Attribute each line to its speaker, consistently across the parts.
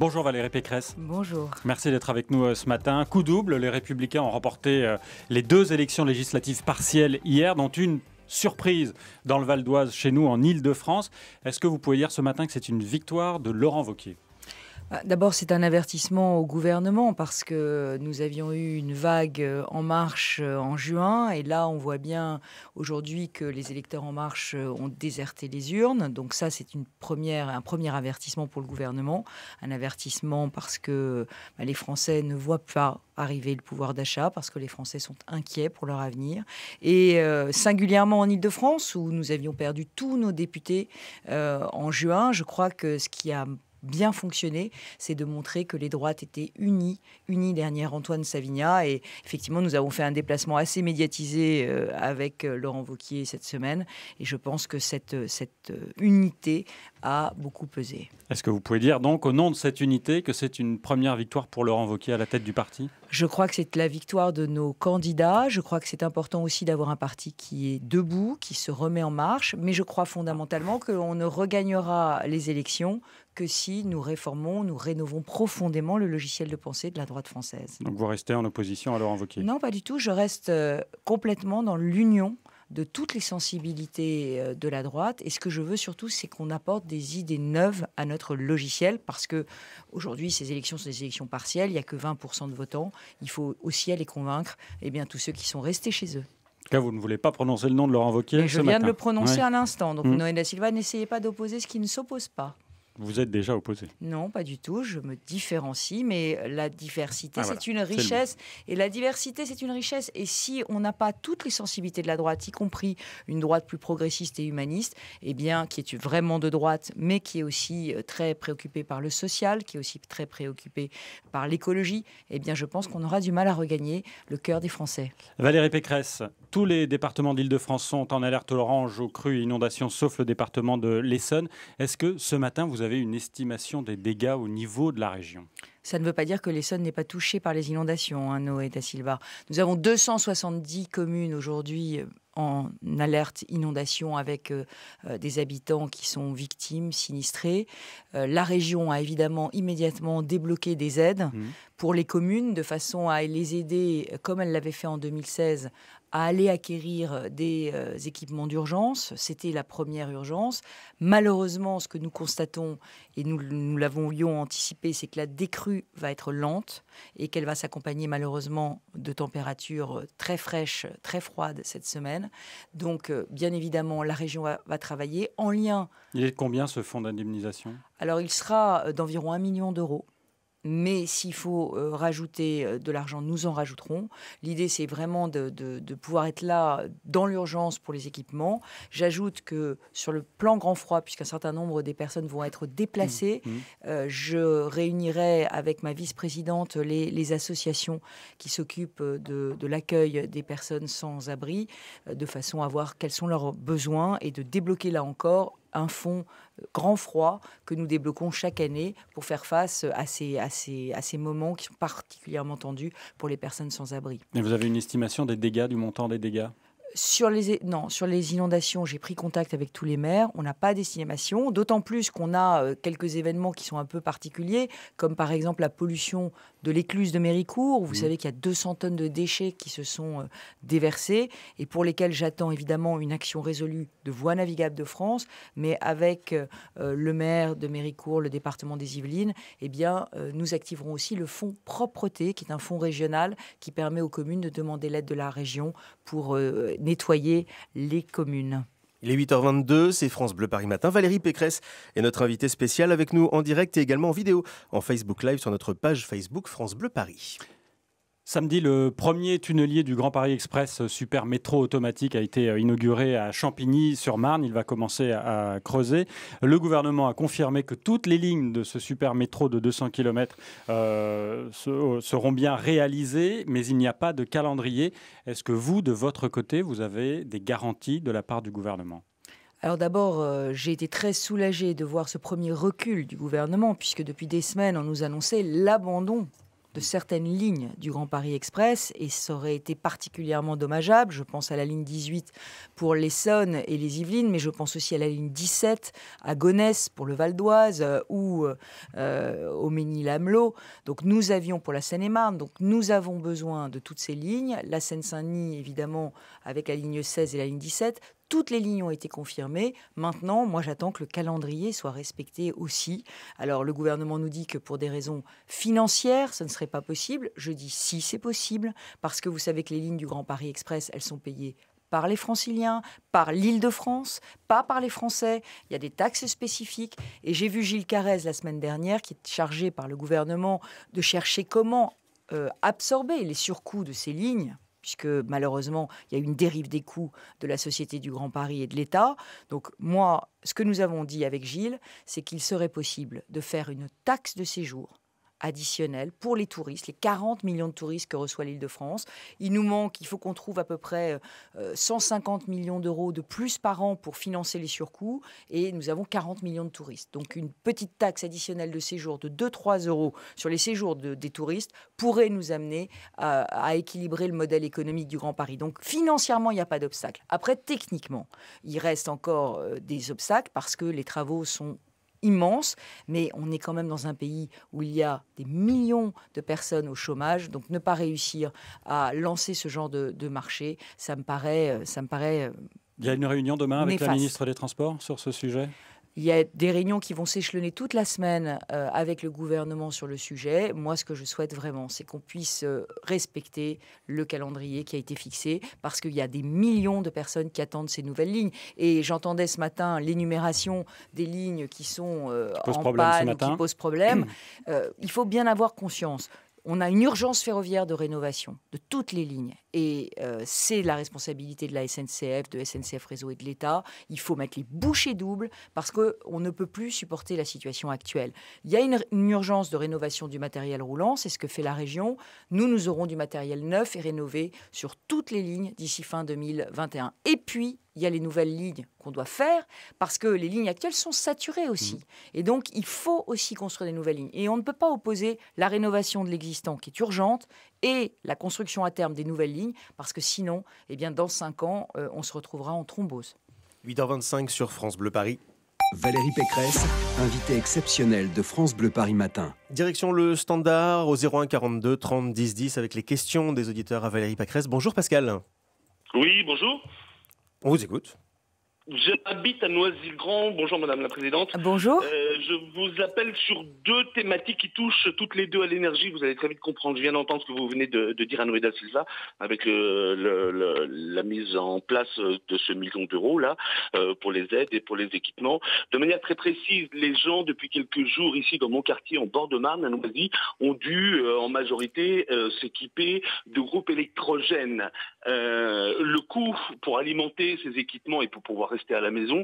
Speaker 1: Bonjour Valérie Pécresse. Bonjour. Merci d'être avec nous euh, ce matin. Coup double, les Républicains ont remporté euh, les deux élections législatives partielles hier, dont une surprise dans le Val d'Oise, chez nous en Île-de-France. Est-ce que vous pouvez dire ce matin que c'est une victoire de Laurent Vauquier
Speaker 2: ah, d'abord, c'est un avertissement au gouvernement parce que nous avions eu une vague euh, En Marche euh, en juin et là, on voit bien aujourd'hui que les électeurs En Marche euh, ont déserté les urnes. Donc ça, c'est une première, un premier avertissement pour le gouvernement, un avertissement parce que bah, les Français ne voient pas arriver le pouvoir d'achat parce que les Français sont inquiets pour leur avenir. Et singulièrement en Ile-de-France, où nous avions perdu tous nos députés en juin, je crois que ce qui a bien fonctionné, c'est de montrer que les droites étaient unies, unies derrière Antoine Savigna. Et effectivement, nous avons fait un déplacement assez médiatisé euh, avec euh, Laurent Vauquier cette semaine. Et je pense que cette, euh, cette unité a beaucoup pesé.
Speaker 1: Est-ce que vous pouvez dire donc, au nom de cette unité, que c'est une première victoire pour Laurent Vauquier à la tête du parti
Speaker 2: Je crois que c'est la victoire de nos candidats. Je crois que c'est important aussi d'avoir un parti qui est debout, qui se remet en marche. Mais je crois fondamentalement que ne regagnera les élections que si nous réformons, nous rénovons profondément le logiciel de pensée de la droite française.
Speaker 1: Donc vous restez en opposition à Laurent Wauquiez
Speaker 2: Non, pas du tout. Je reste euh, complètement dans l'union de toutes les sensibilités euh, de la droite. Et ce que je veux surtout, c'est qu'on apporte des idées neuves à notre logiciel, parce que aujourd'hui, ces élections sont des élections partielles. Il n'y a que 20% de votants. Il faut aussi aller convaincre eh bien, tous ceux qui sont restés chez eux. En
Speaker 1: tout cas, vous ne voulez pas prononcer le nom de Laurent Wauquiez. je viens de le prononcer à
Speaker 2: l'instant. Donc, mmh. da Silva, n'essayez pas d'opposer ce qui ne s'oppose pas.
Speaker 1: Vous êtes déjà opposé
Speaker 2: Non, pas du tout. Je me différencie, mais la diversité, ah, c'est une richesse. Et la diversité, c'est une richesse. Et si on n'a pas toutes les sensibilités de la droite, y compris une droite plus progressiste et humaniste, eh bien, qui est vraiment de droite, mais qui est aussi euh, très préoccupée par le social, qui est aussi très préoccupée par l'écologie, eh bien, je pense qu'on aura du mal à regagner le cœur des Français.
Speaker 1: Valérie Pécresse, tous les départements d'Île-de-France sont en alerte orange aux crues et inondations, sauf le département de l'Essonne. Est-ce que ce matin, vous avez une estimation des dégâts au niveau de la région
Speaker 2: ça ne veut pas dire que l'Essonne n'est pas touchée par les inondations, hein, Noé da Silva. Nous avons 270 communes aujourd'hui euh, en alerte inondation avec euh, euh, des habitants qui sont victimes, sinistrés. la région a évidemment immédiatement débloqué des aides. Mmh pour les communes de façon à les aider, comme elle l'avait fait en 2016, à aller acquérir des euh, équipements d'urgence. C'était la première urgence. Malheureusement, ce que nous constatons, et nous, l'avons anticipé, c'est que la décrue va être lente et qu'elle va s'accompagner malheureusement de températures très fraîches, très froides cette semaine. Donc, euh, bien évidemment, la région va, travailler en lien.
Speaker 1: Il est combien ce fonds d'indemnisation
Speaker 2: Alors, il sera euh, d'environ 1 million d'euros. Mais s'il faut euh, rajouter euh, de l'argent, nous en rajouterons. L'idée, c'est vraiment de, pouvoir être là dans l'urgence pour les équipements. J'ajoute que sur le plan grand froid, puisqu'un certain nombre des personnes vont être déplacées, mmh, mmh. Euh, je réunirai avec ma vice-présidente les, associations qui s'occupent de l'accueil des personnes sans abri, de façon à voir quels sont leurs besoins et de débloquer là encore un fonds euh, grand froid que nous débloquons chaque année pour faire face à ces, moments qui sont particulièrement tendus pour les personnes sans abri.
Speaker 1: Et vous avez une estimation des dégâts, du montant des dégâts
Speaker 2: sur les, sur les inondations, j'ai pris contact avec tous les maires. On n'a pas d'estimation, d'autant plus qu'on a euh, quelques événements qui sont un peu particuliers, comme par exemple la pollution de l'écluse de Méricourt. vous mmh. savez qu'il y a 200 tonnes de déchets qui se sont euh, déversés et pour lesquels j'attends évidemment une action résolue de Voies navigables de France. Mais avec euh, le maire de Méricourt, le département des Yvelines, eh bien, nous activerons aussi le fonds propreté, qui est un fonds régional qui permet aux communes de demander l'aide de la région pour nettoyer les communes.
Speaker 3: Il est 8h22, c'est France Bleu Paris Matin. Valérie Pécresse est notre invitée spéciale avec nous en direct et également en vidéo en Facebook Live sur notre page Facebook France Bleu Paris. Samedi, le premier tunnelier
Speaker 1: du Grand Paris Express euh, super métro automatique a été euh, inauguré à Champigny-sur-Marne. Il va commencer à creuser. Le gouvernement a confirmé que toutes les lignes de ce super métro de 200 km euh, seront bien réalisées, mais il n'y a pas de calendrier. Est-ce que vous, de votre côté, vous avez des garanties de la part du gouvernement
Speaker 2: alors d'abord, j'ai été très soulagée de voir ce premier recul du gouvernement, puisque depuis des semaines, on nous annonçait l'abandon certaines lignes du Grand Paris Express et ça aurait été particulièrement dommageable. Je pense à la ligne 18 pour l'Essonne et les Yvelines, mais je pense aussi à la ligne 17 à Gonesse pour le Val d'Oise euh, ou euh, au Ménil-Amelot. Donc nous avions pour la Seine-et-Marne, donc nous avons besoin de toutes ces lignes. La Seine-Saint-Denis, évidemment, avec la ligne 16 et la ligne 17. Toutes les lignes ont été confirmées. Maintenant, moi, j'attends que le calendrier soit respecté aussi. Alors, le gouvernement nous dit que pour des raisons financières, ce ne serait pas possible. Je dis si c'est possible, parce que vous savez que les lignes du Grand Paris Express, elles sont payées par les franciliens, par l'Île-de-France, pas par les Français. Il y a des taxes spécifiques. Et j'ai vu Gilles Carrez la semaine dernière, qui est chargé par le gouvernement de chercher comment euh, absorber les surcoûts de ces lignes puisque malheureusement, il y a une dérive des coûts de la Société du Grand Paris et de l'État. Donc moi, ce que nous avons dit avec Gilles, c'est qu'il serait possible de faire une taxe de séjour additionnel pour les touristes, les 40 millions de touristes que reçoit l'île de France. Il nous manque, il faut qu'on trouve à peu près 150 euh, euh, millions d'euros de plus par an pour financer les surcoûts et nous avons 40 millions de touristes. Donc une petite taxe additionnelle de séjour de 2-3 euros sur les séjours des touristes pourrait nous amener à, équilibrer le modèle économique du Grand Paris. Donc financièrement, il n'y a pas d'obstacle. Après, techniquement, il reste encore euh, des obstacles parce que les travaux sont immense, mais on est quand même dans un pays où il y a des millions de personnes au chômage, donc ne pas réussir à lancer ce genre de, marché, ça me paraît, euh, ça me paraît. Euh, il y a une
Speaker 1: réunion demain avec la ministre des Transports
Speaker 2: sur ce sujet il y a des réunions qui vont s'échelonner toute la semaine euh, avec le gouvernement sur le sujet. Moi, ce que je souhaite vraiment, c'est qu'on puisse euh, respecter le calendrier qui a été fixé parce qu'il y a des millions de personnes qui attendent ces nouvelles lignes. Et j'entendais ce matin l'énumération des lignes qui sont en euh, panne, qui posent problème. il faut bien avoir conscience on a une urgence ferroviaire de rénovation de toutes les lignes. Et euh, c'est la responsabilité de la SNCF, de SNCF Réseau et de l'État. Il faut mettre les bouchées doubles parce qu'on ne peut plus supporter la situation actuelle. Il y a une urgence de rénovation du matériel roulant, c'est ce que fait la région. Nous, nous aurons du matériel neuf et rénové sur toutes les lignes d'ici fin 2021. Et puis, il y a les nouvelles lignes qu'on doit faire, parce que les lignes actuelles sont saturées aussi. Mm. Et donc, il faut aussi construire des nouvelles lignes. Et on ne peut pas opposer la rénovation de l'existant, qui est urgente, et la construction à terme des nouvelles lignes, parce que sinon, eh bien, dans 5 ans, euh, on se retrouvera en thrombose.
Speaker 3: 8h25 sur France
Speaker 4: Bleu Paris. Valérie Pécresse, invitée exceptionnelle de France Bleu Paris Matin.
Speaker 3: Direction le standard au 01 42 30 10 10 avec les questions des auditeurs à Valérie Pécresse. Bonjour Pascal.
Speaker 5: Oui, bonjour. On vous écoute. J'habite à Noisy-le-Grand. Bonjour, Madame la Présidente. Ah, bonjour. Euh, je vous appelle sur deux thématiques qui touchent toutes les deux à l'énergie. Vous allez très vite comprendre. Je viens d'entendre ce que vous venez de, dire à Noéda Silva avec euh, la mise en place euh, de ce million d'euros là pour les aides et pour les équipements. De manière très précise, les gens depuis quelques jours ici dans mon quartier, en bord de Marne, à Noisy, ont dû en majorité s'équiper de groupes électrogènes. le coût pour alimenter ces équipements et pour pouvoir rester à la maison,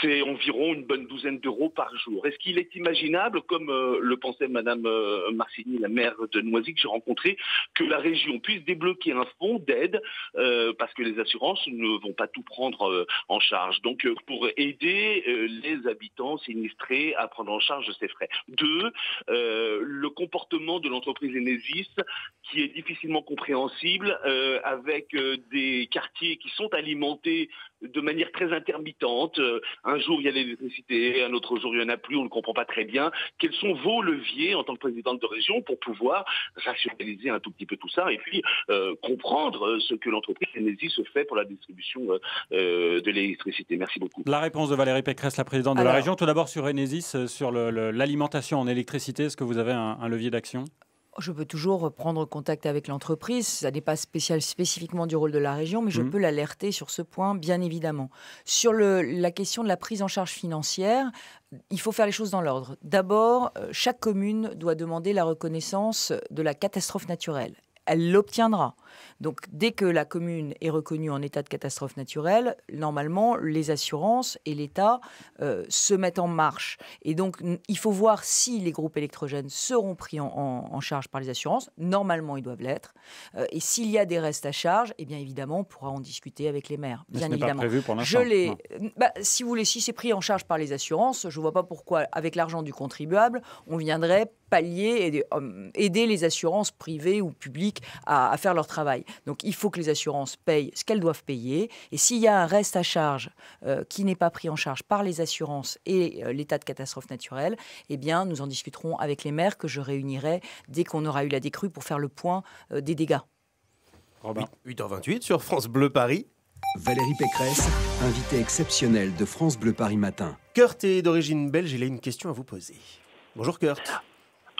Speaker 5: c'est environ une bonne douzaine d'euros par jour. Est-ce qu'il est imaginable, comme euh, le pensait Madame euh, Marcini, la maire de Noisy que j'ai rencontrée, que la région puisse débloquer un fonds d'aide euh, parce que les assurances ne vont pas tout prendre en charge. Donc pour aider les habitants sinistrés à prendre en charge ces frais. Deux, le comportement de l'entreprise Enesis qui est difficilement compréhensible avec des quartiers qui sont alimentés de manière très intermittente. Euh, un jour, il y a l'électricité, un autre jour, il n'y en a plus, on ne comprend pas très bien. Quels sont vos leviers en tant que présidente de région pour pouvoir rationaliser un tout petit peu tout ça et puis euh, comprendre euh, ce que l'entreprise Enesis se fait pour la distribution de l'électricité Merci beaucoup. La réponse
Speaker 1: de Valérie Pécresse, la présidente de la région. Tout d'abord sur Enesis, sur l'alimentation en électricité, est-ce que vous avez un levier d'action
Speaker 2: je peux toujours prendre contact avec l'entreprise. Ça n'est pas spécial, spécifiquement du rôle de la région, mais je mhm. peux l'alerter sur ce point, bien évidemment. Sur la question de la prise en charge financière, il faut faire les choses dans l'ordre. D'abord, euh, chaque commune doit demander la reconnaissance de la catastrophe naturelle elle l'obtiendra. Donc dès que la commune est reconnue en état de catastrophe naturelle, normalement les assurances et l'État euh, se mettent en marche. Et donc il faut voir si les groupes électrogènes seront pris en, charge par les assurances. Normalement ils doivent l'être. Euh, et s'il y a des restes à charge, eh bien évidemment on pourra en discuter avec les maires. bien évidemment. je les... Bah, si vous voulez, si c'est pris en charge par les assurances, je ne vois pas pourquoi avec l'argent du contribuable on viendrait pallier, euh, aider les assurances privées ou publiques à, faire leur travail. Donc il faut que les assurances payent ce qu'elles doivent payer. Et s'il y a un reste à charge euh, qui n'est pas pris en charge par les assurances et euh, l'état de catastrophe naturelle, eh bien nous en discuterons avec les maires que je réunirai dès qu'on aura eu la décrue pour faire le point des dégâts.
Speaker 4: 8h28 sur France Bleu Paris. Valérie Pécresse, invitée exceptionnelle de France Bleu Paris Matin.
Speaker 3: Kurt est d'origine belge, il a une question à vous poser. Bonjour Kurt.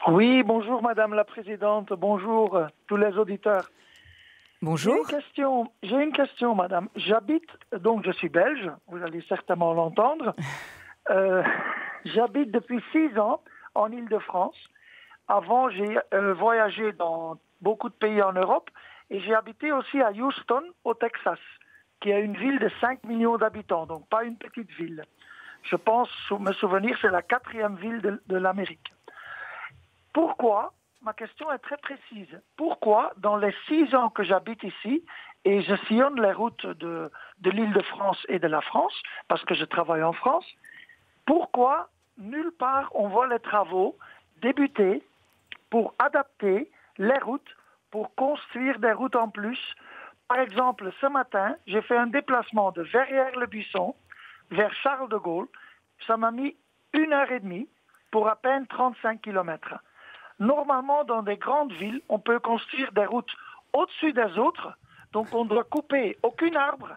Speaker 6: Oui, bonjour Madame la Présidente, bonjour tous les auditeurs. Bonjour. J'ai une question, j'ai une question Madame. J'habite, donc je suis belge, vous allez certainement l'entendre. Euh, j'habite depuis six ans en Ile-de-France. Avant, j'ai euh, voyagé dans beaucoup de pays en Europe et j'ai habité aussi à Houston, au Texas, qui est une ville de 5 millions d'habitants, donc pas une petite ville. Je pense me souvenir, c'est la quatrième ville de l'Amérique. Pourquoi Ma question est très précise. Pourquoi, dans les six ans que j'habite ici, et je sillonne les routes de, l'île de France et de la France, parce que je travaille en France, pourquoi nulle part on voit les travaux débuter pour adapter les routes, pour construire des routes en plus Par exemple, ce matin, j'ai fait un déplacement de Verrières-le-Buisson vers Charles de Gaulle. Ça m'a mis une heure et demie pour à peine 35 kilomètres. Normalement, dans des grandes villes, on peut construire des routes au-dessus des autres, donc on ne doit couper aucun arbre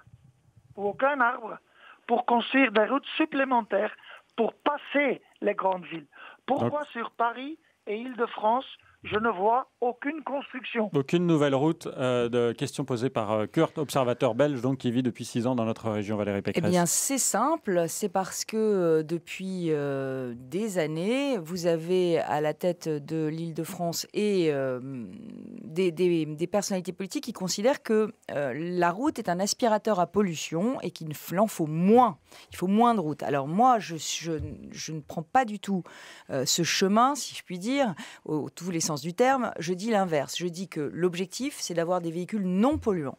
Speaker 6: ou aucun arbre pour construire des routes supplémentaires pour passer les grandes villes. Pourquoi sur Paris et Île-de-France, je ne vois aucune construction.
Speaker 1: Aucune nouvelle route euh, de question posée par euh, Kurt, observateur belge, donc qui vit depuis six ans dans notre région Valérie Pécresse. Eh bien,
Speaker 6: c'est
Speaker 2: simple, c'est parce que euh, depuis des années, vous avez à la tête de l'Île-de-France et des, personnalités politiques qui considèrent que la route est un aspirateur à pollution et qu'il en faut moins. Il faut moins de routes. Alors moi, je, ne prends pas du tout ce chemin, si je puis dire, tous les sens du terme, je dis l'inverse. Je dis que l'objectif, c'est d'avoir des véhicules non polluants.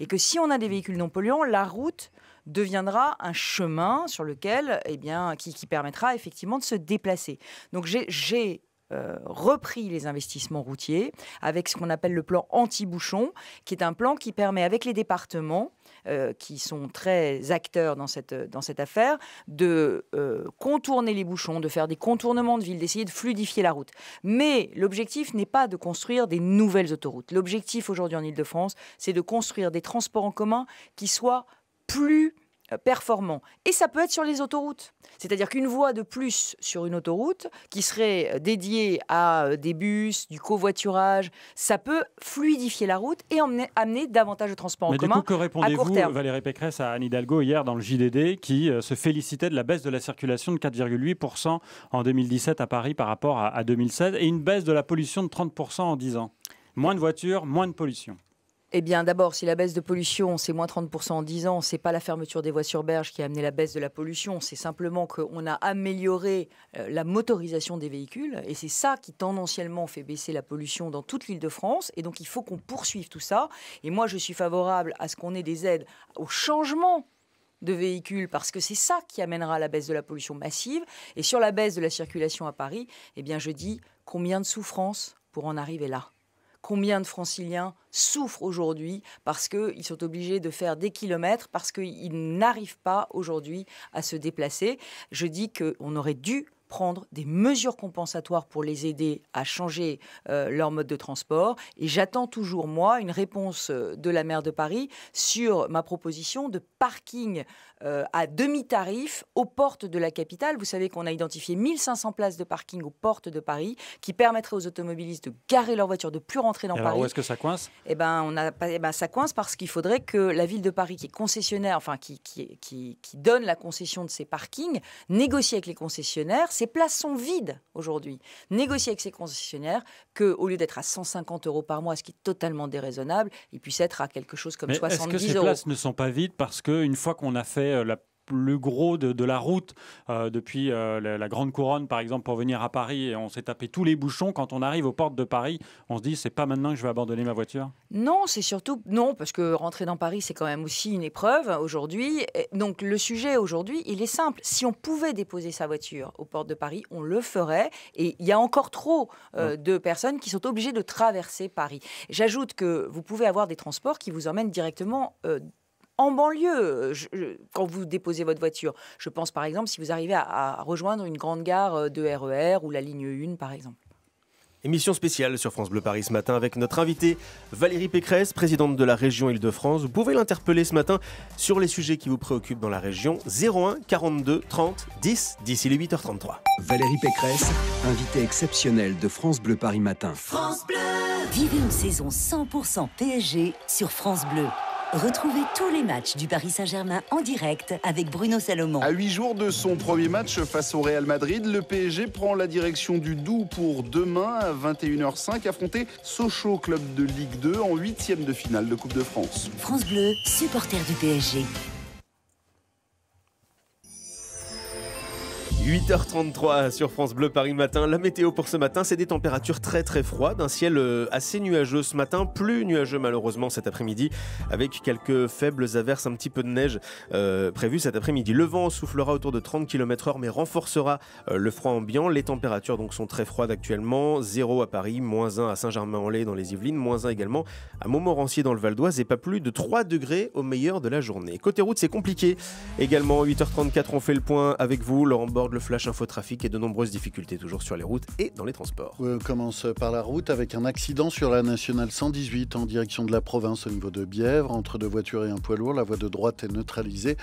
Speaker 2: Et que si on a des véhicules non polluants, la route deviendra un chemin sur lequel, eh bien, qui, permettra effectivement de se déplacer. Donc j'ai euh, repris les investissements routiers avec ce qu'on appelle le plan anti-bouchon, qui est un plan qui permet avec les départements euh, qui sont très acteurs dans cette, euh, dans cette affaire, de euh, contourner les bouchons, de faire des contournements de ville, d'essayer de fluidifier la route. Mais l'objectif n'est pas de construire des nouvelles autoroutes. L'objectif aujourd'hui en Ile-de-France, c'est de construire des transports en commun qui soient plus euh, performant. Et ça peut être sur les autoroutes. C'est-à-dire qu'une voie de plus sur une autoroute qui serait euh, dédiée à euh, des bus, du covoiturage, ça peut fluidifier la route et amener davantage de transports en commun. Mais du coup, que répondez-vous,
Speaker 1: Valérie Pécresse, à Anne Hidalgo hier dans le JDD qui se félicitait de la baisse de la circulation de 4,8% en 2017 à Paris par rapport à 2016 et une baisse de la pollution de 30% en 10 ans Moins de voitures, moins de pollution.
Speaker 2: Eh bien, d'abord, si la baisse de pollution, c'est moins 30% en 10 ans, ce n'est pas la fermeture des voies sur berge qui a amené la baisse de la pollution, c'est simplement qu'on a amélioré euh, la motorisation des véhicules, et c'est ça qui tendanciellement fait baisser la pollution dans toute l'île de France, et donc il faut qu'on poursuive tout ça. Et moi, je suis favorable à ce qu'on ait des aides au changement de véhicules parce que c'est ça qui amènera la baisse de la pollution massive. Et sur la baisse de la circulation à Paris, eh bien, je dis combien de souffrances pour en arriver là combien de franciliens souffrent aujourd'hui parce qu'ils sont obligés de faire des kilomètres, parce qu'ils n'arrivent pas aujourd'hui à se déplacer. Je dis qu'on aurait dû prendre des mesures compensatoires pour les aider à changer euh, leur mode de transport. Et j'attends toujours, moi, une réponse euh, de la maire de Paris sur ma proposition de parking euh, à demi-tarif aux portes de la capitale. Vous savez qu'on a identifié 1500 places de parking aux portes de Paris qui permettraient aux automobilistes de garer leur voiture, de plus rentrer dans Paris. Où est-ce que ça coince Eh ben, on a, eh ben, ça coince parce qu'il faudrait que la ville de Paris, qui est concessionnaire, enfin qui, qui, qui, qui donne la concession de ces parkings, négocie avec les concessionnaires ces places sont vides aujourd'hui. Négocier avec ces concessionnaires que, au lieu d'être à 150 euros par mois, ce qui est totalement déraisonnable, ils puissent être à quelque chose comme 70 euros. Est-ce que ces places
Speaker 1: ne sont pas vides parce qu'une fois qu'on a fait euh, la le gros de, la route euh, depuis euh, la, Grande Couronne, par exemple, pour venir à Paris, et on s'est tapé tous les bouchons. Quand on arrive aux portes de Paris, on se dit c'est pas maintenant que je vais abandonner ma voiture.
Speaker 2: Non, c'est surtout non parce que rentrer dans Paris c'est quand même aussi une épreuve aujourd'hui. Donc le sujet aujourd'hui, il est simple. Si on pouvait déposer sa voiture aux portes de Paris, on le ferait. Et il y a encore trop euh, de personnes qui sont obligées de traverser Paris. J'ajoute que vous pouvez avoir des transports qui vous emmènent directement en banlieue quand vous déposez votre voiture. Je pense par exemple si vous arrivez à, rejoindre une grande gare euh, de RER e ou la ligne 1 par exemple.
Speaker 3: Émission spéciale sur France Bleu Paris ce matin avec notre invitée Valérie Pécresse, présidente de la région Île-de-France. Vous pouvez l'interpeller ce matin sur les sujets qui vous préoccupent dans la région 01 42 30 10 d'ici les 8h33. Valérie Pécresse, invitée exceptionnelle de France
Speaker 4: Bleu Paris matin.
Speaker 6: France Bleu Vivez une saison 100% PSG sur France Bleu. Retrouvez tous les matchs du Paris Saint-Germain en direct avec Bruno Salomon. À huit jours
Speaker 5: de son premier match face au Real Madrid, le PSG prend la direction du Doubs pour demain à 21h05 affronter Sochaux, club de Ligue 2 en huitième de finale de Coupe de France.
Speaker 6: France Bleu, supporter du PSG.
Speaker 3: 8h33 sur France Bleu Paris matin. La météo pour ce matin, c'est des températures très très froides, un ciel euh, assez nuageux ce matin, plus nuageux malheureusement cet après-midi, avec quelques faibles averses, un petit peu de neige euh, prévu cet après-midi. Le vent soufflera autour de 30 km/h, mais renforcera euh, le froid ambiant. Les températures donc sont très froides actuellement, 0 à Paris, moins 1 à Saint-Germain-en-Laye dans les Yvelines, moins 1 également à Montmorency dans le Val d'Oise, et pas plus de 3 degrés au meilleur de la journée. Côté route, c'est compliqué. Également 8h34, on fait le point
Speaker 7: avec vous, Laurent Borde le flash infotrafic et de nombreuses difficultés toujours sur les routes et dans les transports. On euh, commence par la route avec un accident sur la nationale 118 en direction de la province au niveau de Bièvre. Entre deux voitures et un poids lourd, la voie de droite est neutralisée.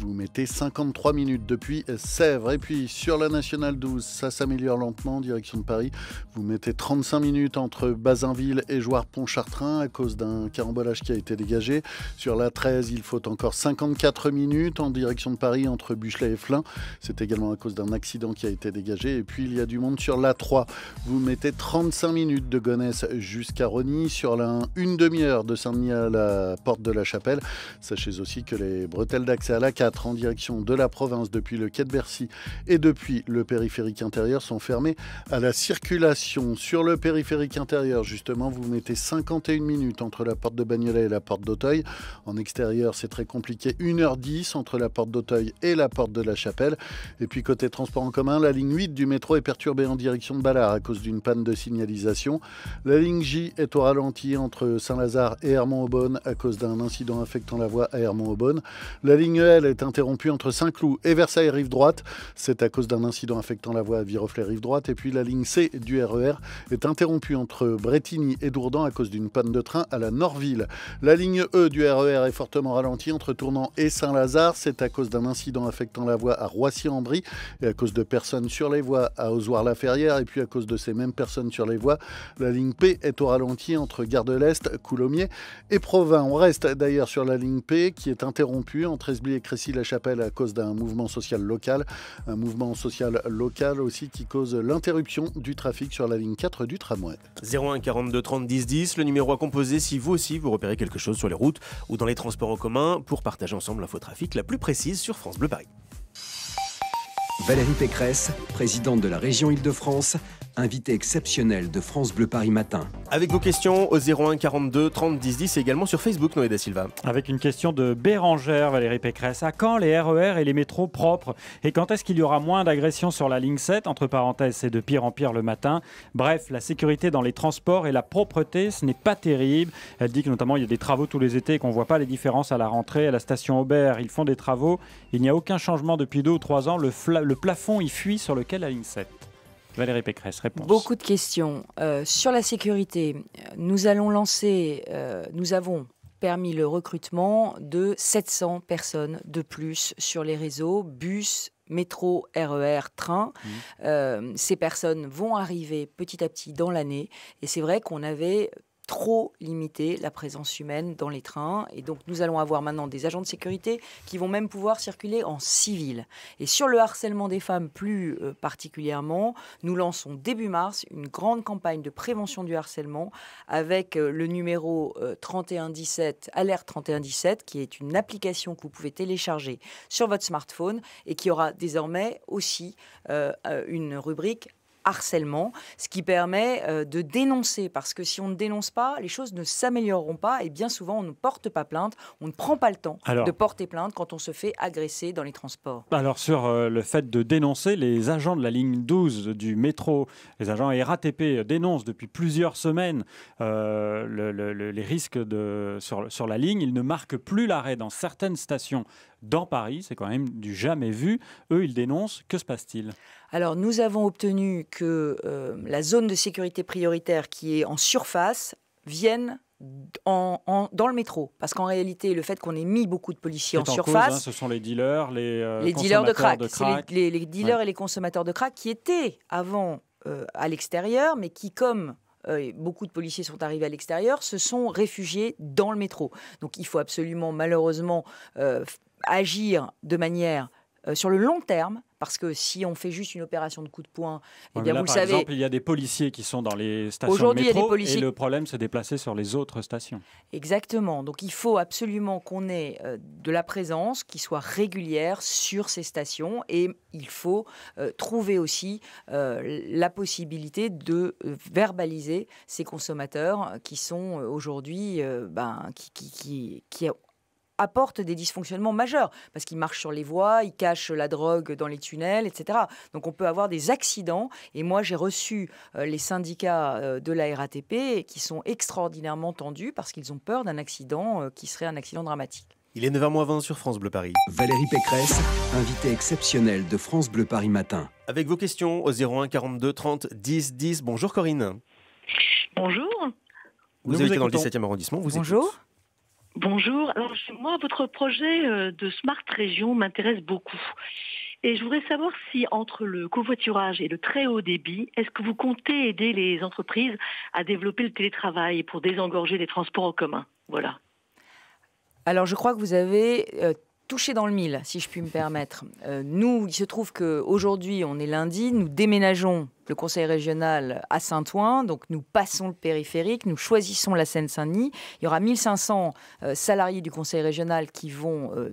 Speaker 7: Vous mettez 53 minutes depuis Sèvres. Et puis sur la nationale 12, ça s'améliore lentement en direction de Paris. Vous mettez 35 minutes entre Bazinville et pont chartrain à cause d'un carambolage qui a été dégagé. Sur la 13, il faut encore 54 minutes en direction de Paris entre Buchelet et Flins. C'est également à cause d'un accident qui a été dégagé. Et puis il y a du monde sur l'A3. Vous mettez 35 minutes de Gonesse jusqu'à Rony, sur la une demi-heure de Saint-Denis à la porte de la Chapelle. Sachez aussi que les bretelles d'accès à la 4 en direction de la province depuis le quai de Bercy et depuis le périphérique intérieur sont fermées à la circulation. Sur le périphérique intérieur, justement, vous mettez 51 minutes entre la porte de Bagnolet et la porte d'Auteuil. En extérieur, c'est très compliqué, 1h10 entre la porte d'Auteuil et la porte de la Chapelle. Et puis côté transports en commun, la ligne 8 du métro est perturbée en direction de Ballard à cause d'une panne de signalisation. La ligne J est au ralenti entre Saint-Lazare et Hermont-Aubonne à cause d'un incident affectant la voie à Hermont-Aubonne. La ligne L est interrompue entre Saint-Cloud et Versailles rive droite. C'est à cause d'un incident affectant la voie à Viroflay rive droite. Et puis la ligne C du RER e est interrompue entre Bretigny et Dourdan à cause d'une panne de train à la Norville. La ligne E du RER e est fortement ralentie entre Tournant et Saint-Lazare. C'est à cause d'un incident affectant la voie à Roissy-en-Brie et à cause de personnes sur les voies à Ozoir-la-Ferrière et puis à cause de ces mêmes personnes sur les voies, la ligne P est au ralenti entre Gare de l'Est, Coulommiers et Provins. On reste d'ailleurs sur la ligne P qui est interrompue entre Esbly et Crécy-la-Chapelle à cause d'un mouvement social local, un mouvement social local aussi qui cause l'interruption du trafic sur la ligne 4 du tramway.
Speaker 3: 01 42 30 10 10, le numéro à composer si vous aussi vous repérez quelque chose sur les routes ou dans les transports en commun pour partager ensemble l'infotrafic la plus précise sur France Bleu Paris.
Speaker 4: Valérie Pécresse, présidente de la région Île-de-France, invité exceptionnel
Speaker 3: de France Bleu Paris Matin. Avec vos questions au 01 42 30 10 10 et également sur Facebook, Noéda Silva.
Speaker 1: Avec une question de Bérangère, Valérie Pécresse. À quand les RER e et les métros propres Et quand est-ce qu'il y aura moins d'agressions sur la ligne 7 Entre parenthèses, c'est de pire en pire le matin. Bref, la sécurité dans les transports et la propreté, ce n'est pas terrible. Elle dit que notamment il y a des travaux tous les étés et qu'on ne voit pas les différences à la rentrée. À la station Aubert, ils font des travaux. Il n'y a aucun changement depuis deux ou trois ans. Le, le plafond y fuit sur lequel la ligne 7. Valérie Pécresse, réponse.
Speaker 2: Beaucoup de questions. Euh, sur la sécurité, euh, nous allons lancer, euh, nous avons permis le recrutement de 700 personnes de plus sur les réseaux, bus, métro, RER, e train. Mmh. ces personnes vont arriver petit à petit dans l'année. Et c'est vrai qu'on avait trop limiter la présence humaine dans les trains. Et donc, nous allons avoir maintenant des agents de sécurité qui vont même pouvoir circuler en civil. Et sur le harcèlement des femmes, plus euh, particulièrement, nous lançons début mars une grande campagne de prévention du harcèlement avec euh, le numéro 3117, euh, Alerte 3117, qui est une application que vous pouvez télécharger sur votre smartphone et qui aura désormais aussi une rubrique harcèlement, ce qui permet euh, de dénoncer, parce que si on ne dénonce pas, les choses ne s'amélioreront pas, et bien souvent on ne porte pas plainte, on ne prend pas le temps de porter plainte quand on se fait agresser dans les transports.
Speaker 1: Alors sur euh, le fait de dénoncer, les agents de la ligne 12 du métro, les agents RATP dénoncent depuis plusieurs semaines euh, les risques de, sur la ligne, ils ne marquent plus l'arrêt dans certaines stations dans Paris. C'est quand même du jamais vu. Eux, ils
Speaker 2: dénoncent. Que se passe-t-il Alors, nous avons obtenu que euh, la zone de sécurité prioritaire qui est en surface vienne en, dans le métro. Parce qu'en réalité, le fait qu'on ait mis beaucoup de policiers en, surface. Hein, ce
Speaker 1: sont les dealers, les, euh, consommateurs de crack.
Speaker 2: Les, dealers et les consommateurs de crack qui étaient avant euh, à l'extérieur, mais qui, comme beaucoup de policiers sont arrivés à l'extérieur, se sont réfugiés dans le métro. Donc il faut absolument, malheureusement, agir de manière euh, sur le long terme parce que si on fait juste une opération de coup de poing, eh bien là, par exemple,
Speaker 1: il y a des policiers qui sont dans les stations métro et le problème se déplacer sur les autres stations.
Speaker 2: Exactement. Donc il faut absolument qu'on ait euh, de la présence qui soit régulière sur ces stations et il faut euh, trouver aussi la possibilité de verbaliser ces consommateurs qui sont aujourd'hui ben, qui, qui apporte des dysfonctionnements majeurs parce qu'ils marchent sur les voies, il cache la drogue dans les tunnels, etc. Donc on peut avoir des accidents. Et moi, j'ai reçu euh, les syndicats euh, de la RATP qui sont extraordinairement tendus parce qu'ils ont peur d'un accident euh, qui serait un accident dramatique.
Speaker 4: Il est 9h20 sur France Bleu Paris. Valérie Pécresse, invitée exceptionnelle de France Bleu Paris Matin.
Speaker 3: Avec vos questions au 01 42 30 10 10. Bonjour Corinne. Bonjour. Vous, êtes habitez dans le 17e arrondissement. Bonjour.
Speaker 2: Bonjour. Alors, moi, votre projet euh, de Smart Région m'intéresse beaucoup. Et je voudrais savoir si, entre le covoiturage et le très haut débit, est-ce que vous comptez aider les entreprises à développer le télétravail pour désengorger les transports en commun Voilà. Alors, je crois que vous avez euh, Touché dans le mille, si je puis me permettre. Euh, nous, il se trouve qu'aujourd'hui, on est lundi, nous déménageons le conseil régional à Saint-Ouen, donc nous passons le périphérique, nous choisissons la Seine-Saint-Denis. Il y aura 1500 euh, salariés du conseil régional qui vont, euh,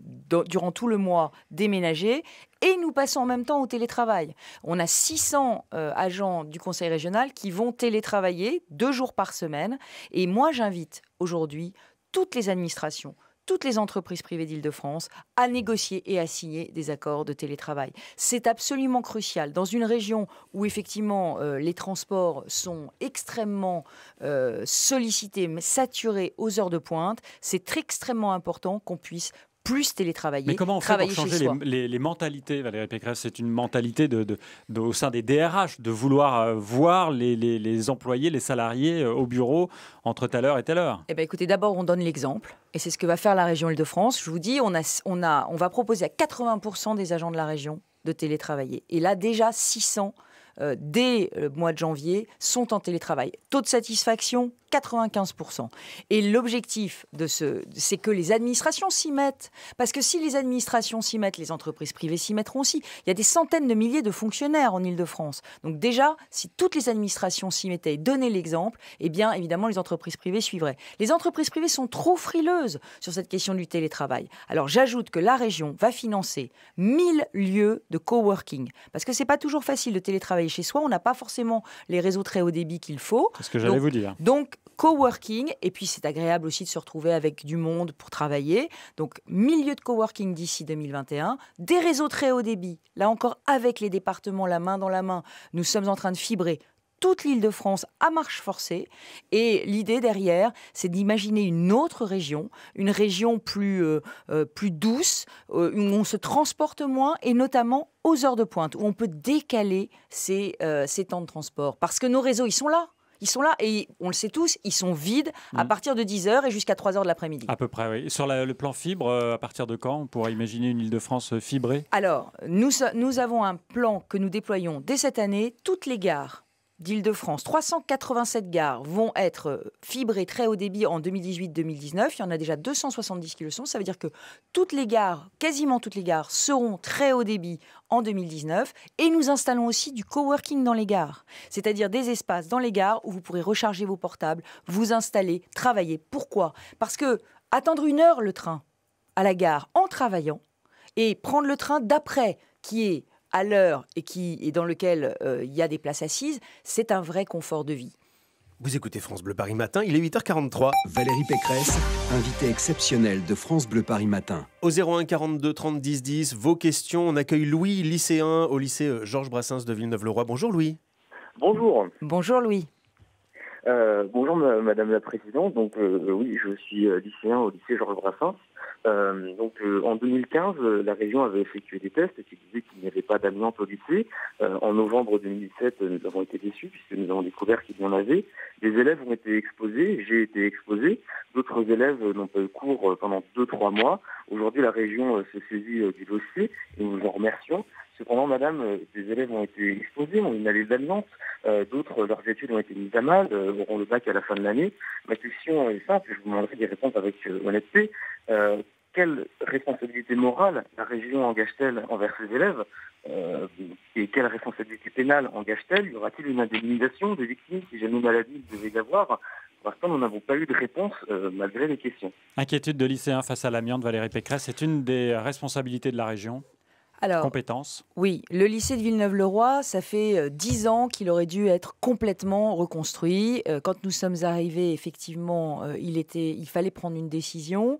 Speaker 2: durant tout le mois, déménager. Et nous passons en même temps au télétravail. On a 600 agents du conseil régional qui vont télétravailler deux jours par semaine. Et moi, j'invite aujourd'hui toutes les administrations, toutes les entreprises privées d'Île-de-France à négocier et à signer des accords de télétravail. C'est absolument crucial. Dans une région où effectivement euh, les transports sont extrêmement euh, sollicités, sollicités, saturés aux heures de pointe, c'est extrêmement important qu'on puisse plus télétravailler. Mais comment on fait pour changer
Speaker 1: les, mentalités, Valérie Pécresse C'est une mentalité de, au sein des DRH de vouloir euh, voir les, employés, les salariés euh, au bureau entre telle heure et telle heure.
Speaker 2: Eh bien, écoutez, d'abord, on donne l'exemple. Et c'est ce que va faire la région Île-de-France. Je vous dis, on, a, on, a, on va proposer à 80% des agents de la région de télétravailler. Et là, déjà 600 euh, dès le mois de janvier sont en télétravail. Taux de satisfaction 95%. Et l'objectif de ce, c'est que les administrations s'y mettent. Parce que si les administrations s'y mettent, les entreprises privées s'y mettront aussi. Il y a des centaines de milliers de fonctionnaires en Ile-de-France. Donc déjà, si toutes les administrations s'y mettaient et donnaient l'exemple, eh bien évidemment les entreprises privées suivraient. Les entreprises privées sont trop frileuses sur cette question du télétravail. Alors j'ajoute que la région va financer 1000 lieux de coworking. Parce que c'est pas toujours facile de télétravailler chez soi, on n'a pas forcément les réseaux très haut débit qu'il faut. C'est ce que j'allais vous dire. Donc coworking. Et puis, c'est agréable aussi de se retrouver avec du monde pour travailler. Donc, milieu de coworking d'ici 2021. Des réseaux très haut débit. Là encore, avec les départements, la main dans la main, nous sommes en train de fibrer toute l'île de France à marche forcée. Et l'idée derrière, c'est d'imaginer une autre région, une région plus, euh, euh, plus douce, euh, où on se transporte moins et notamment aux heures de pointe, où on peut décaler ces, ces temps de transport. Parce que nos réseaux, ils sont là ils sont là et on le sait tous, ils sont vides à mm. partir de 10h et jusqu'à 3h de l'après-midi.
Speaker 1: À peu près, oui. Sur le plan fibre, euh, à partir de quand on pourra imaginer une Île-de-France euh, fibrée
Speaker 2: Alors, nous avons un plan que nous déployons dès cette année. Toutes les gares d'Île-de-France, 387 gares vont être fibrées très haut débit en 2018-2019. Il y en a déjà 270 qui le sont. Ça veut dire que toutes les gares, quasiment toutes les gares, seront très haut débit en 2019. Et nous installons aussi du coworking dans les gares, c'est-à-dire des espaces dans les gares où vous pourrez recharger vos portables, vous installer, travailler. Pourquoi Parce que attendre une heure le train à la gare en travaillant et prendre le train d'après qui est à l'heure et, qui, dans lequel euh, il y a des places assises, c'est un vrai confort de vie.
Speaker 4: Vous écoutez France Bleu Paris Matin, il est 8h43. Valérie Pécresse, invitée exceptionnelle de France Bleu Paris Matin.
Speaker 3: Au 01 42 30 10 10, vos questions. On accueille Louis, lycéen au lycée euh, Georges Brassens de Villeneuve-le-Roi. Bonjour Louis. Bonjour. Bonjour Louis.
Speaker 5: Euh, bonjour Madame la Présidente. Donc oui, je suis lycéen au lycée Georges Brassens. Euh, donc euh, en 2015, euh, la région avait effectué des tests qui disaient qu'il n'y avait pas d'amiante au lycée. en novembre 2017, nous avons été déçus puisque nous avons découvert qu'il y en avait. Des élèves ont été exposés, j'ai été exposé. D'autres élèves n'ont pas eu cours pendant 2-3 mois. Aujourd'hui, la région se saisit du dossier et nous en remercions. Cependant, madame, des élèves ont été exposés, ont une allée d'amiante, d'autres, leurs études ont été mises à mal, auront le bac à la fin de l'année. Ma question est simple, je vous demanderai des réponses avec honnêteté quelle responsabilité morale la région engage-t-elle envers ses élèves euh, et quelle responsabilité pénale engage-t-elle Y aura-t-il une indemnisation des victimes si jamais maladie devait y avoir Pour l'instant, nous n'avons pas eu de réponse euh, malgré les questions.
Speaker 1: Inquiétude de lycéens face à l'amiante, Valérie Pécresse, c'est une des responsabilités de la région alors, compétences.
Speaker 2: Oui, le lycée de Villeneuve-le-Roi, ça fait euh, dix ans qu'il aurait dû être complètement reconstruit. Quand nous sommes arrivés, effectivement, il, était, il fallait prendre une décision.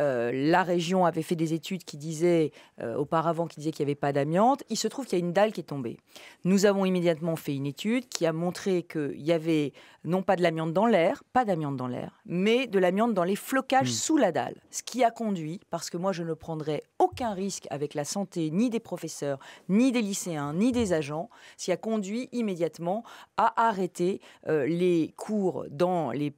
Speaker 2: Euh, la région avait fait des études qui disaient, euh, auparavant, qu'il disait qu'il n'y avait pas d'amiante. Il se trouve qu'il y a une dalle qui est tombée. Nous avons immédiatement fait une étude qui a montré qu'il y avait non pas de l'amiante dans l'air, pas d'amiante dans l'air, mais de l'amiante dans les flocages hmm. sous la dalle. Ce qui a conduit, parce que moi je ne prendrais aucun risque avec la santé ni des professeurs, ni des lycéens, ni des agents, ce qui a conduit immédiatement à arrêter euh, les cours dans les,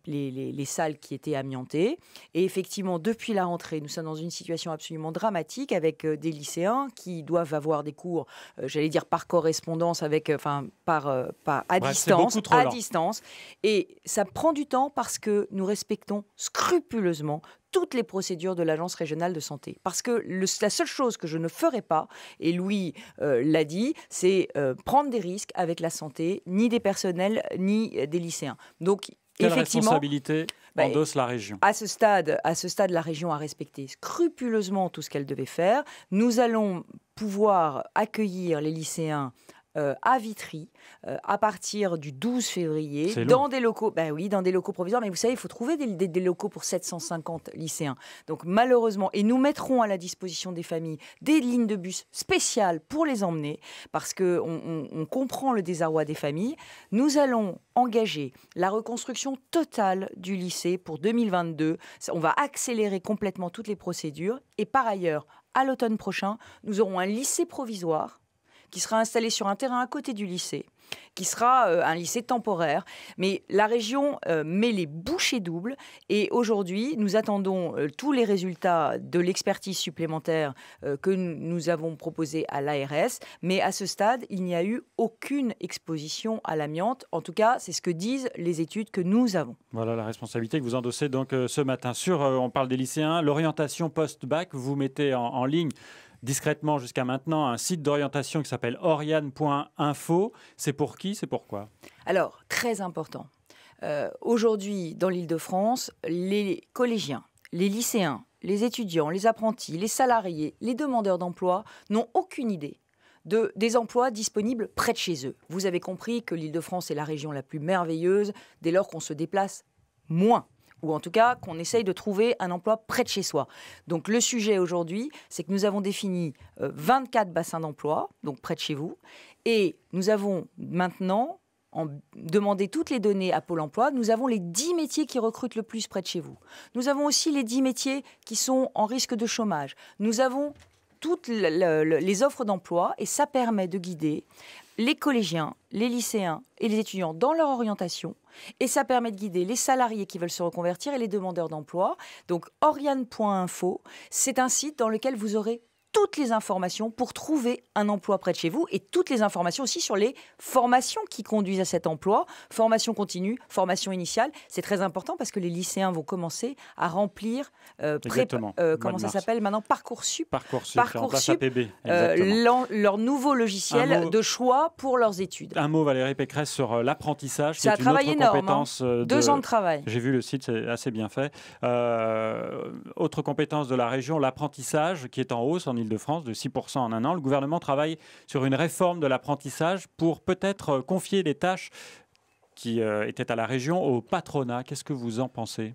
Speaker 2: salles qui étaient amiantées. Et effectivement, depuis la entrer. Nous sommes dans une situation absolument dramatique avec euh, des lycéens qui doivent avoir des cours, euh, j'allais dire par correspondance, avec, euh, enfin, par, à distance, à distance. Et ça prend du temps parce que nous respectons scrupuleusement toutes les procédures de l'Agence régionale de santé. Parce que la seule chose que je ne ferai pas, et Louis l'a dit, c'est prendre des risques avec la santé, ni des personnels, ni des lycéens. Donc, Quelle effectivement, responsabilité
Speaker 1: bah, la région. À
Speaker 2: ce, stade, à ce stade, la région a respecté scrupuleusement tout ce qu'elle devait faire. Nous allons pouvoir accueillir les lycéens euh, à Vitry euh, à partir du 12 février dans des locaux, Ben oui, dans des locaux provisoires. Mais vous savez, il faut trouver des, locaux pour 750 lycéens. Donc malheureusement, et nous mettrons à la disposition des familles des lignes de bus spéciales pour les emmener, parce que on comprend le désarroi des familles. Nous allons engager la reconstruction totale du lycée pour 2022. On va accélérer complètement toutes les procédures. Et par ailleurs, à l'automne prochain, nous aurons un lycée provisoire qui sera installé sur un terrain à côté du lycée, qui sera euh, un lycée temporaire. Mais la région euh, met les bouchées doubles et aujourd'hui, nous attendons euh, tous les résultats de l'expertise supplémentaire que nous avons proposée à l'ARS. Mais à ce stade, il n'y a eu aucune exposition à l'amiante. En tout cas, c'est ce que disent les études que nous avons.
Speaker 1: Voilà la responsabilité que vous endossez donc ce matin. Sur, on parle des lycéens, l'orientation post-bac, vous mettez en ligne discrètement jusqu'à maintenant un site d'orientation qui s'appelle oriane.info. C'est pour qui C'est pourquoi
Speaker 2: Alors, très important. Euh, aujourd'hui, dans l'Île-de-France, les collégiens, les lycéens, les étudiants, les apprentis, les salariés, les demandeurs d'emploi n'ont aucune idée de, des emplois disponibles près de chez eux. Vous avez compris que l'Île-de-France est la région la plus merveilleuse dès lors qu'on se déplace moins ou en tout cas qu'on essaye de trouver un emploi près de chez soi. Donc le sujet aujourd'hui, c'est que nous avons défini 24 euh, bassins d'emploi, donc près de chez vous, et nous avons maintenant demandé toutes les données à Pôle emploi, nous avons les 10 métiers qui recrutent le plus près de chez vous. Nous avons aussi les 10 métiers qui sont en risque de chômage. Nous avons toutes les offres d'emploi et ça permet de guider les collégiens, les lycéens et les étudiants dans leur orientation. Et ça permet de guider les salariés qui veulent se reconvertir et les demandeurs d'emploi. Donc, Oriane.info, c'est un site dans lequel vous aurez toutes les informations pour trouver un emploi près de chez vous et toutes les informations aussi sur les formations qui conduisent à cet emploi, formation continue, formation initiale. C'est très important parce que les lycéens vont commencer à remplir, euh, euh, comment ça s'appelle maintenant, Parcoursup, Parcoursup, Parcoursup euh, leur nouveau logiciel de choix pour leurs études.
Speaker 1: Un mot Valérie Pécresse sur l'apprentissage, c'est un travail énorme, compétence hein. deux ans de travail. J'ai vu le site, c'est assez bien fait. autre compétence de la région, l'apprentissage qui est en hausse en de france de 6% en un an. Le gouvernement travaille sur une réforme de l'apprentissage pour peut-être euh, confier des tâches qui euh, étaient à la région au patronat. Qu'est-ce que vous en pensez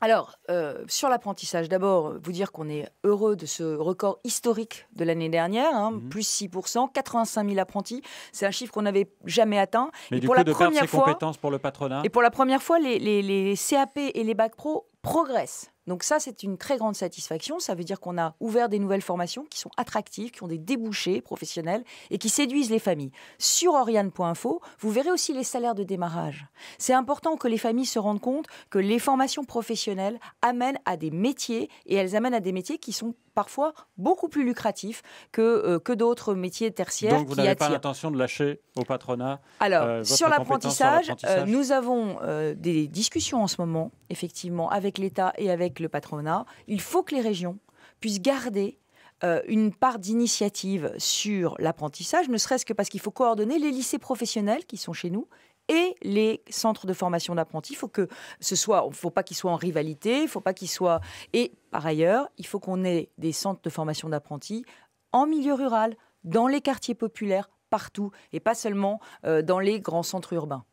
Speaker 2: alors, euh, sur l'apprentissage, d'abord, vous dire qu'on est heureux de ce record historique de l'année dernière, hein. mhm. plus 6%, 85 000 apprentis. C'est un chiffre qu'on n'avait jamais atteint. Mais et du pour coup, la de première perdre fois, ses compétences
Speaker 1: pour le patronat. Et pour
Speaker 2: la première fois, les, les CAP et les bacs pro progressent. Donc ça, c'est une très grande satisfaction. Ça veut dire qu'on a ouvert des nouvelles formations qui sont attractives, qui ont des débouchés professionnels et qui séduisent les familles. Sur Oriane.info, vous verrez aussi les salaires de démarrage. C'est important que les familles se rendent compte que les formations professionnelles amènent à des métiers et elles amènent à des métiers qui sont parfois beaucoup plus lucratifs que, euh, que d'autres métiers tertiaires. Donc vous n'avez pas
Speaker 1: l'intention de lâcher au patronat Alors, euh, sur euh, l'apprentissage, nous
Speaker 2: avons des discussions en ce moment, effectivement, avec l'État et avec le patronat, il faut que les régions puissent garder euh, une part d'initiative sur l'apprentissage, ne serait-ce que parce qu'il faut coordonner les lycées professionnels qui sont chez nous et les centres de formation d'apprentis. Il faut que ce soit, faut pas qu'ils soient en rivalité, faut pas qu'ils Et par ailleurs, il faut qu'on ait des centres de formation d'apprentis en milieu rural, dans les quartiers populaires, partout, et pas seulement euh, dans les grands centres urbains.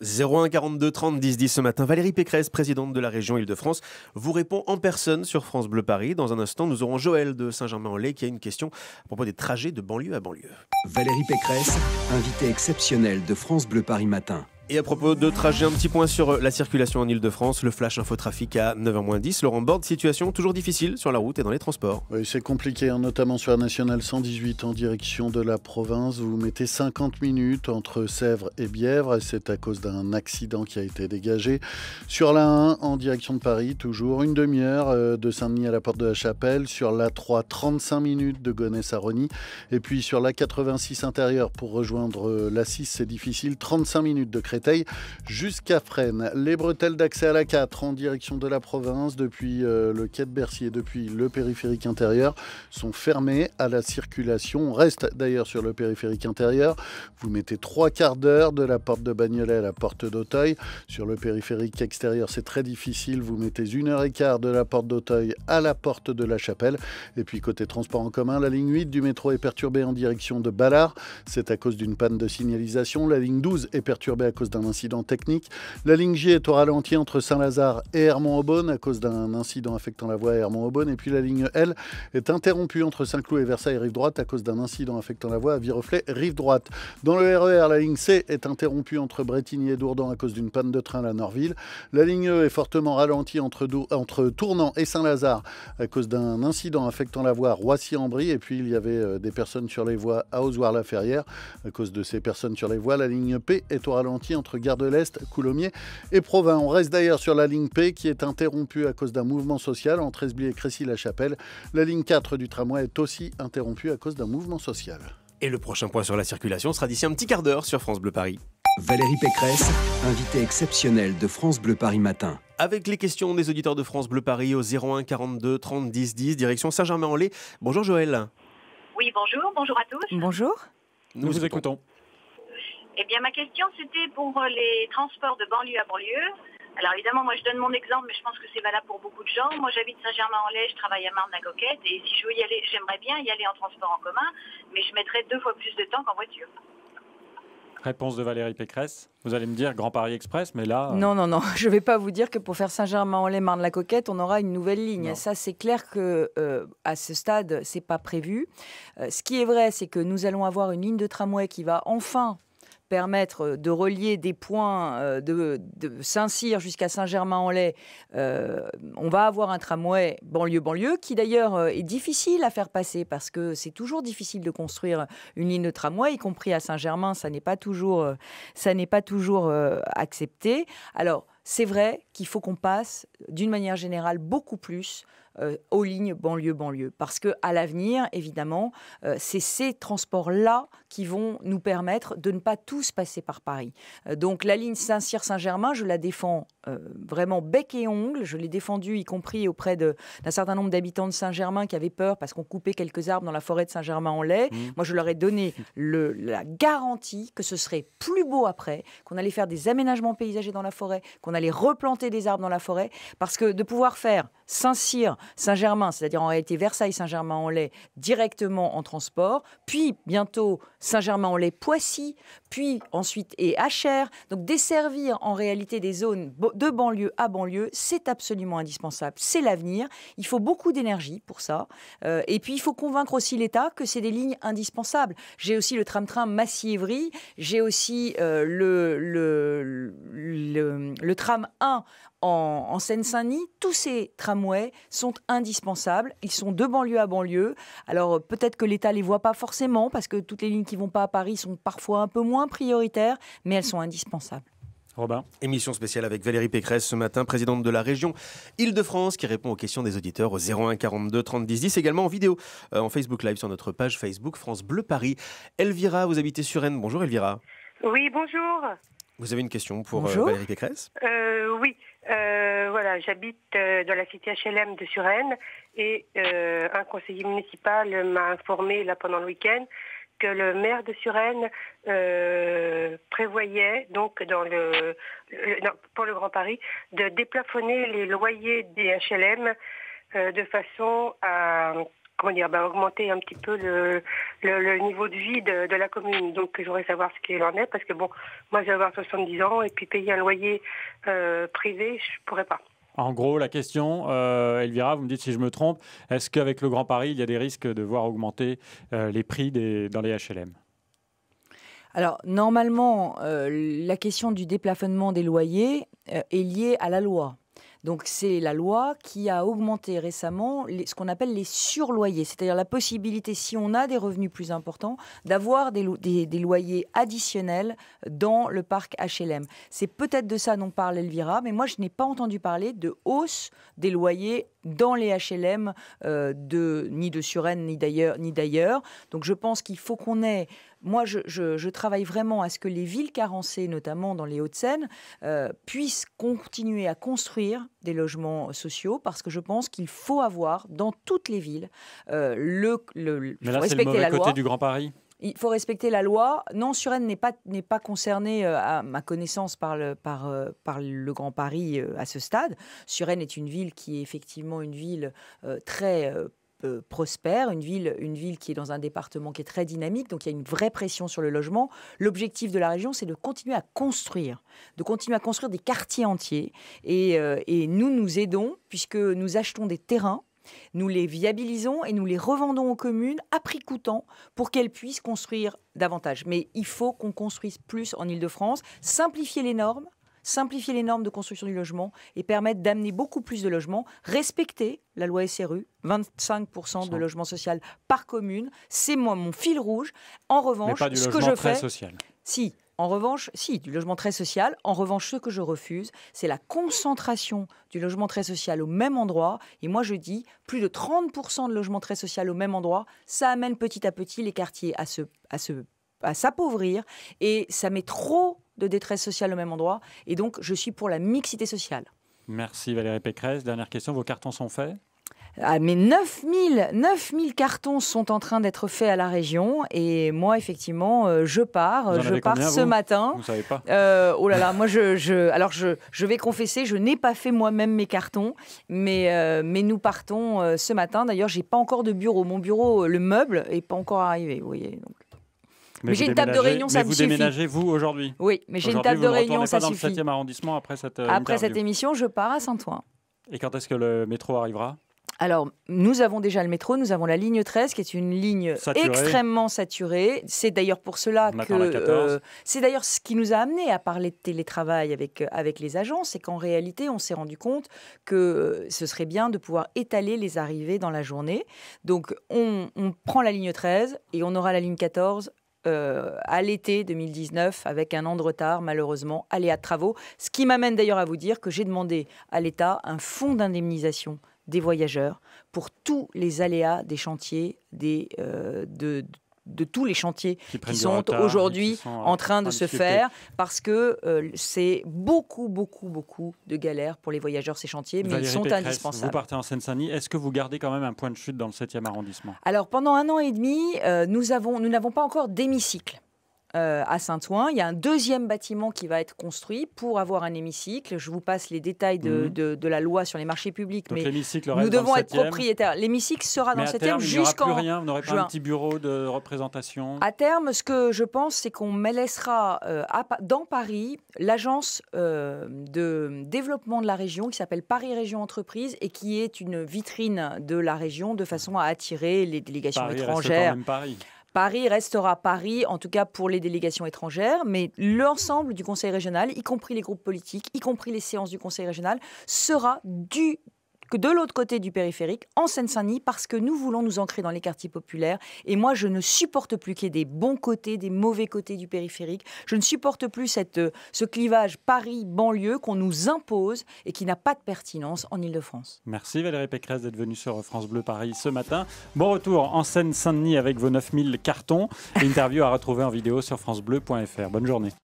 Speaker 3: 01 42 30 10 10 ce matin. Valérie Pécresse, présidente de la région Île-de-France, vous répond en personne sur France Bleu Paris. Dans un instant, nous aurons Joël de Saint-Germain-en-Laye qui a une question à propos des trajets de banlieue à banlieue.
Speaker 4: Valérie Pécresse, invitée exceptionnelle de France Bleu Paris matin.
Speaker 3: Et à propos de trajet, un petit point sur euh, la circulation en Ile-de-France. Le flash infotrafic à 9h10. Laurent Borde, situation toujours
Speaker 7: difficile sur la route et dans les transports. Oui, c'est compliqué, hein, notamment sur la nationale 118 en direction de la province. Vous mettez 50 minutes entre Sèvres et Bièvre. C'est à cause d'un accident qui a été dégagé. Sur la 1 en direction de Paris, toujours une demi-heure euh, de Saint-Denis à la porte de la Chapelle. Sur la 3, 35 minutes de Gonesse à Rony. Et puis sur la 86 intérieure pour rejoindre euh, la 6, c'est difficile. 35 minutes de jusqu'à Fresnes. Les bretelles d'accès à la 4 en direction de la province depuis euh, le quai de Bercy et depuis le périphérique intérieur sont fermées à la circulation. On reste d'ailleurs sur le périphérique intérieur. Vous mettez trois quarts d'heure de la porte de Bagnolet à la porte d'Auteuil. Sur le périphérique extérieur, c'est très difficile. Vous mettez une heure et quart de la porte d'Auteuil à la porte de la Chapelle. Et puis côté transport en commun, la ligne 8 du métro est perturbée en direction de Ballard. C'est à cause d'une panne de signalisation. La ligne 12 est perturbée à cause d'un incident technique. La ligne G est au ralenti entre Saint-Lazare et Hermont-Aubonne à cause d'un incident affectant la voie à Hermont-Aubonne. Et puis la ligne L est interrompue entre Saint-Cloud et Versailles rive droite à cause d'un incident affectant la voie à vireflet rive droite. Dans le RER, e la ligne C est interrompue entre Bretigny et Dourdan à cause d'une panne de train à la Norville. La ligne E est fortement ralentie entre, entre Tournant et Saint-Lazare à cause d'un incident affectant la voie Roissy-en-Brie. Et puis il y avait euh, des personnes sur les voies à Ozoir-la-Ferrière. À cause de ces personnes sur les voies, la ligne P est au ralenti entre Gare de l'Est, Coulommiers et Provins. On reste d'ailleurs sur la ligne P qui est interrompue à cause d'un mouvement social entre Esbly et Crécy-la-Chapelle. La ligne 4 du tramway est aussi interrompue à cause d'un mouvement social.
Speaker 3: Et le prochain point sur la circulation sera d'ici un petit quart d'heure sur France Bleu Paris. Valérie Pécresse, invitée
Speaker 4: exceptionnelle de France Bleu Paris Matin.
Speaker 3: Avec les questions des auditeurs de France Bleu Paris au 01 42 30 10 10, direction Saint-Germain-en-Laye. Bonjour Joël.
Speaker 2: Oui, bonjour, bonjour à tous. Bonjour.
Speaker 3: Nous, vous écoutons.
Speaker 2: Eh bien, ma question, c'était pour euh, les transports de banlieue à banlieue. Alors évidemment, moi je donne mon exemple, mais je pense que c'est valable pour beaucoup de gens. Moi j'habite Saint-Germain-en-Laye, je travaille à Marne-la-Coquette, et si je veux y aller, j'aimerais bien y aller en transport en commun, mais je mettrais deux fois plus de temps qu'en voiture.
Speaker 1: Réponse de Valérie Pécresse. Vous allez me dire Grand Paris Express, mais là. Euh, non,
Speaker 2: non, non. Je ne vais pas vous dire que pour faire Saint-Germain-en-Laye, Marne-la-Coquette, on aura une nouvelle ligne. Ça, c'est clair que euh, à ce stade, c'est pas prévu. ce qui est vrai, c'est que nous allons avoir une ligne de tramway qui va enfin permettre euh, de relier des points euh, de, Saint-Cyr jusqu'à Saint-Germain-en-Laye, euh, on va avoir un tramway banlieue-banlieue qui d'ailleurs est difficile à faire passer parce que c'est toujours difficile de construire une ligne de tramway, y compris à Saint-Germain, ça n'est pas toujours, ça n'est pas toujours accepté. Alors c'est vrai qu'il faut qu'on passe, d'une manière générale, beaucoup plus euh, aux lignes banlieue-banlieue. Parce que à l'avenir, évidemment, euh, c'est ces transports-là qui vont nous permettre de ne pas tous passer par Paris. Euh, donc la ligne Saint-Cyr-Saint-Germain, je la défends vraiment bec et ongle. Je l'ai défendue, y compris auprès d'un certain nombre d'habitants de Saint-Germain qui avaient peur parce qu'on coupait quelques arbres dans la forêt de Saint-Germain-en-Laye. Mmh. Moi, je leur ai donné la garantie que ce serait plus beau après, qu'on allait faire des aménagements paysagers dans la forêt, qu'on allait replanter des arbres dans la forêt, parce que de pouvoir faire Saint-Cyr, Saint-Germain, c'est-à-dire en réalité Versailles-Saint-Germain-en-Laye, directement en transport, puis bientôt Saint-Germain-en-Laye, Poissy, puis ensuite et Achères. Donc desservir en réalité des zones de banlieue à banlieue, c'est absolument indispensable, c'est l'avenir. Il faut beaucoup d'énergie pour ça. Euh, et puis il faut convaincre aussi l'État que c'est des lignes indispensables. J'ai aussi le tram-train massy evry j'ai aussi euh, le, le tram 1 en, Seine-Saint-Denis, tous ces tramways sont indispensables. Ils sont de banlieue à banlieue. Alors euh, peut-être que l'État les voit pas forcément parce que toutes les lignes qui vont pas à Paris sont parfois un peu moins prioritaires, mais elles sont indispensables.
Speaker 3: Robin. Émission spéciale avec Valérie Pécresse ce matin, présidente de la région Île-de-France, qui répond aux questions des auditeurs au 01 42 30 10 10, également en vidéo euh, en Facebook Live sur notre page Facebook France Bleu Paris. Elvira, vous habitez sur Rennes. Bonjour Elvira.
Speaker 6: Oui, bonjour.
Speaker 3: Vous avez une question pour euh, Valérie Pécresse Oui. Euh, j'habite euh, dans la cité HLM de Suresnes et euh, un conseiller municipal m'a informé là pendant le week-end que le maire de Suresnes prévoyait donc dans le, pour le Grand Paris de déplafonner les loyers des HLM de façon à dire, bah, augmenter un petit peu le, niveau de vie de, la commune. Donc j'aurais savoir ce qu'il en est, parce que bon, moi j'ai vais avoir 70 ans et puis payer un loyer
Speaker 2: privé, je ne pourrais pas.
Speaker 1: En gros, la question, euh, Elvira, vous me dites si je me trompe, est-ce qu'avec le Grand Paris, il y a des risques de voir augmenter euh, les prix dans les HLM
Speaker 2: alors normalement, euh, la question du déplafonnement des loyers est liée à la loi. Donc c'est la loi qui a augmenté récemment ce qu'on appelle les surloyers, c'est-à-dire la possibilité, si on a des revenus plus importants, d'avoir des, loyers additionnels dans le parc HLM. C'est peut-être de ça dont parle Elvira, mais moi je n'ai pas entendu parler de hausse des loyers dans les HLM euh, de, ni de Suresnes ni d'ailleurs. Donc je pense qu'il faut qu'on ait moi, je, travaille vraiment à ce que les villes carencées, notamment dans les Hauts-de-Seine, euh, puissent continuer à construire des logements sociaux parce que je pense qu'il faut avoir dans toutes les villes le, loi. Mais le côté du Grand Paris il faut respecter la loi. Non, Suresnes n'est pas, n'est pas concernée, euh, à ma connaissance, par le, par, euh, par le Grand Paris à ce stade. Suresnes est une ville qui est effectivement une ville très euh, prospère, une ville, une ville qui est dans un département qui est très dynamique, donc il y a une vraie pression sur le logement. L'objectif de la région, c'est de continuer à construire, de continuer à construire des quartiers entiers. Et, euh, et nous, nous aidons, puisque nous achetons des terrains nous les viabilisons et nous les revendons aux communes à prix coûtant pour qu'elles puissent construire davantage. Mais il faut qu'on construise plus en Ile-de-France, simplifier les normes, simplifier les normes de construction du logement et permettre d'amener beaucoup plus de logements, respecter la loi SRU, 25% de logement social par commune. C'est moi mon fil rouge. En revanche, ce que je fais, social. si. En revanche, si, du logement très social. En revanche, ce que je refuse, c'est la concentration du logement très social au même endroit. Et moi, je dis, plus de 30% de logements très social au même endroit, ça amène petit à petit les quartiers à à se à s'appauvrir et ça met trop de détresse sociale au même endroit. Et donc, je suis pour la mixité sociale.
Speaker 1: Merci Valérie Pécresse. Dernière question, vos cartons sont faits
Speaker 2: ah, mais 9000, 9000 cartons sont en train d'être faits à la région et moi effectivement euh, je pars, je pars ce matin. Vous savez pas euh, Oh là là, moi je, alors je, vais confesser, je n'ai pas fait moi-même mes cartons, mais euh, mais nous partons ce matin. D'ailleurs, j'ai pas encore de bureau, mon bureau, le meuble est pas encore arrivé, vous voyez.
Speaker 1: Mais, j'ai une table de réunion, ça vous déménagez, vous, aujourd'hui Oui, mais j'ai une table de réunion, ça pas dans le 7e arrondissement après cette euh, Après cette
Speaker 2: émission, je pars à Saint-Ouen.
Speaker 1: Et quand est-ce que le métro arrivera
Speaker 2: alors, nous avons déjà le métro, nous avons la ligne 13 qui est une ligne extrêmement saturée. C'est d'ailleurs pour cela que. Euh, c'est d'ailleurs ce qui nous a amené à parler de télétravail avec, euh, avec les agences, c'est qu'en réalité, on s'est rendu compte que ce serait bien de pouvoir étaler les arrivées dans la journée. Donc, on, on prend la ligne 13 et on aura la ligne 14 euh, à l'été 2019, avec un an de retard, malheureusement, à de travaux. Ce qui m'amène d'ailleurs à vous dire que j'ai demandé à l'État un fonds d'indemnisation des voyageurs pour tous les aléas des chantiers des, euh, de de tous les chantiers qui, sont aujourd'hui en train de se faire parce que euh, c'est beaucoup, beaucoup, beaucoup de galères pour les voyageurs ces chantiers, mais ils sont indispensables. Vous partez
Speaker 1: en Seine-Saint-Denis, est-ce que vous gardez quand même un point de chute dans le 7e arrondissement
Speaker 2: Alors pendant un an et demi, euh, nous n'avons pas encore d'hémicycle. Euh, à Saint-Ouen. Il y a un deuxième bâtiment qui va être construit pour avoir un hémicycle. Je vous passe les détails de, mhm. la loi sur les marchés publics, mais nous devons être propriétaires. L'hémicycle sera dans le 7 jusqu'en rien, vous n'aurez pas un petit
Speaker 1: bureau de représentation. À
Speaker 2: terme, ce que je pense, c'est qu'on laissera euh, dans Paris l'agence euh, de développement de la région qui s'appelle Paris Région Entreprises et qui est une vitrine de la région de façon à attirer les délégations étrangères. quand même Paris. Paris restera Paris, en tout cas pour les délégations étrangères, mais l'ensemble du Conseil régional, y compris les groupes politiques, y compris les séances du Conseil régional, sera du que de l'autre côté du périphérique, en Seine-Saint-Denis, parce que nous voulons nous ancrer dans les quartiers populaires. Et moi, je ne supporte plus qu'il y ait des bons côtés, des mauvais côtés du périphérique. Je ne supporte plus cette, euh, ce clivage Paris-banlieue qu'on nous impose et qui n'a pas de pertinence en Ile-de-France.
Speaker 1: Merci Valérie Pécresse d'être venue sur France Bleu Paris ce matin. Bon retour en Seine-Saint-Denis avec vos 9000 cartons. Interview
Speaker 6: à retrouver en vidéo sur FranceBleu.fr. Bonne journée.